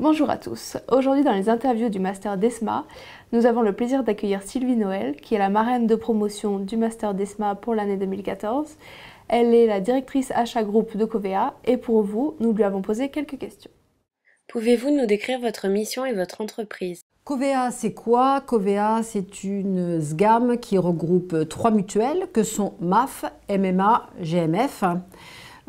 Bonjour à tous. Aujourd'hui, dans les interviews du Master d'ESMA, nous avons le plaisir d'accueillir Sylvie Noël, qui est la marraine de promotion du Master d'ESMA pour l'année 2014. Elle est la directrice achat groupe de Covea et pour vous, nous lui avons posé quelques questions. Pouvez-vous nous décrire votre mission et votre entreprise Covea, c'est quoi Covea, c'est une SGAM qui regroupe trois mutuelles que sont MAF, MMA, GMF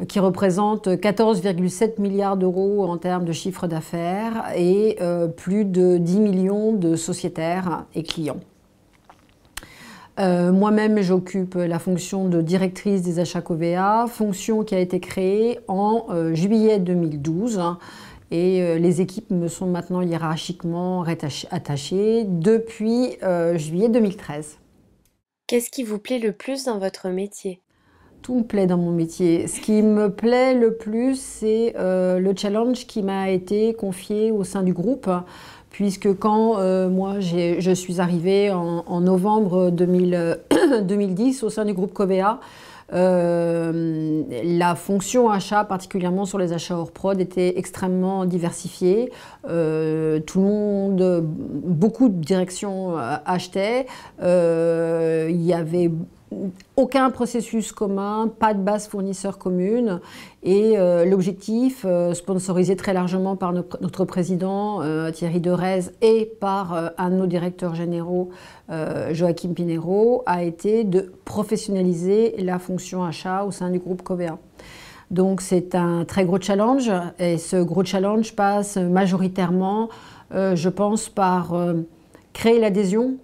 qui représente 14,7 milliards d'euros en termes de chiffre d'affaires et euh, plus de 10 millions de sociétaires et clients. Euh, moi-même, j'occupe la fonction de directrice des achats COVEA, fonction qui a été créée en euh, juillet 2012. Et les équipes me sont maintenant hiérarchiquement attachées depuis juillet 2013. Qu'est-ce qui vous plaît le plus dans votre métier tout me plaît dans mon métier. Ce qui me plaît le plus, c'est euh, le challenge qui m'a été confié au sein du groupe puisque quand euh, moi je suis arrivée en, novembre 2010 au sein du groupe Covea, euh, la fonction achat, particulièrement sur les achats hors prod, était extrêmement diversifiée. tout le monde, beaucoup de directions achetaient. il y avait aucun processus commun, pas de base fournisseur commune. Et euh, l'objectif, euh, sponsorisé très largement par notre président Thierry euh, Thierry Derez et par un de nos directeurs généraux, Joachim Pinero, a été de professionnaliser la fonction achat au sein du groupe Covea. Donc c'est un très gros challenge et ce gros challenge passe majoritairement, je pense, par créer l'adhésion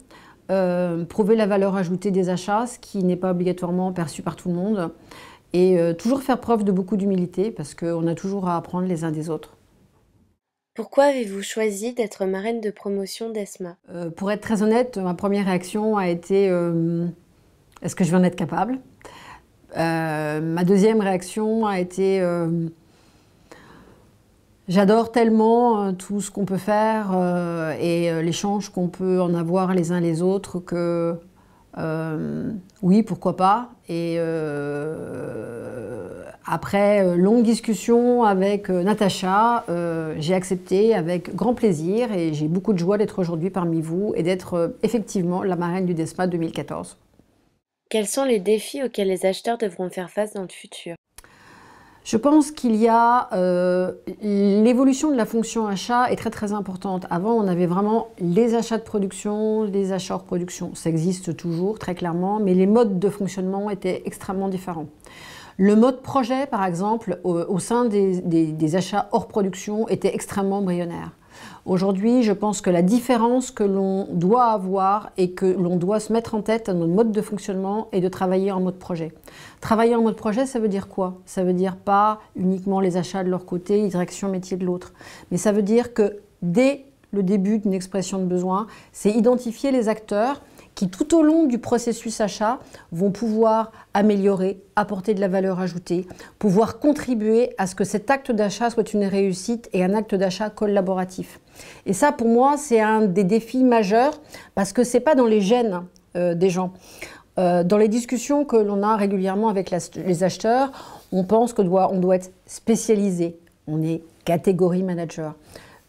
euh, prouver la valeur ajoutée des achats, ce qui n'est pas obligatoirement perçu par tout le monde, et euh, toujours faire preuve de beaucoup d'humilité, parce qu'on a toujours à apprendre les uns des autres. Pourquoi avez-vous choisi d'être marraine de promotion d'ESMA euh, Pour être très honnête, ma première réaction a été est-ce que je vais en être capable Ma deuxième réaction a été J'adore tellement euh, tout ce qu'on peut faire euh, et euh, l'échange qu'on peut en avoir les uns les autres que oui, pourquoi pas. Et après longue discussion avec Natacha, j'ai accepté avec grand plaisir et j'ai beaucoup de joie d'être aujourd'hui parmi vous et d'être effectivement la marraine du DESPA 2014. Quels sont les défis auxquels les acheteurs devront faire face dans le futur je pense qu'il y a euh, l'évolution de la fonction achat est très très importante. Avant, on avait vraiment les achats de production, les achats hors production. Ça existe toujours très clairement, mais les modes de fonctionnement étaient extrêmement différents. Le mode projet, par exemple, au, sein des, achats hors production était extrêmement embryonnaire. Aujourd'hui, je pense que la différence que l'on doit avoir et que l'on doit se mettre en tête à notre mode de fonctionnement est de travailler en mode projet. Travailler en mode projet, ça veut dire quoi Ça veut dire pas uniquement les achats de leur côté, les métier de l'autre, mais ça veut dire que dès le début d'une expression de besoin, c'est identifier les acteurs, qui tout au long du processus achat vont pouvoir améliorer, apporter de la valeur ajoutée, pouvoir contribuer à ce que cet acte d'achat soit une réussite et un acte d'achat collaboratif. Et ça, pour moi, c'est un des défis majeurs parce que ce c'est pas dans les gènes euh, des gens. Euh, dans les discussions que l'on a régulièrement avec les acheteurs, on pense qu'on on doit être spécialisé. On est catégorie manager.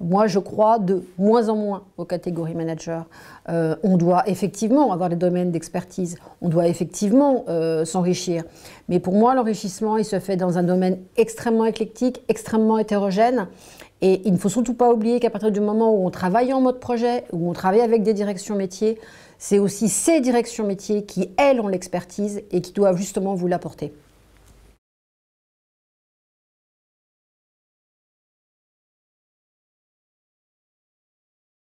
Moi, je crois de moins en moins aux catégories managers. Euh, on doit effectivement avoir des domaines d'expertise, on doit effectivement euh, s'enrichir. Mais pour moi, l'enrichissement, il se fait dans un domaine extrêmement éclectique, extrêmement hétérogène. Et il ne faut surtout pas oublier qu'à partir du moment où on travaille en mode projet, où on travaille avec des directions métiers, c'est aussi ces directions métiers qui, elles, ont l'expertise et qui doivent justement vous l'apporter.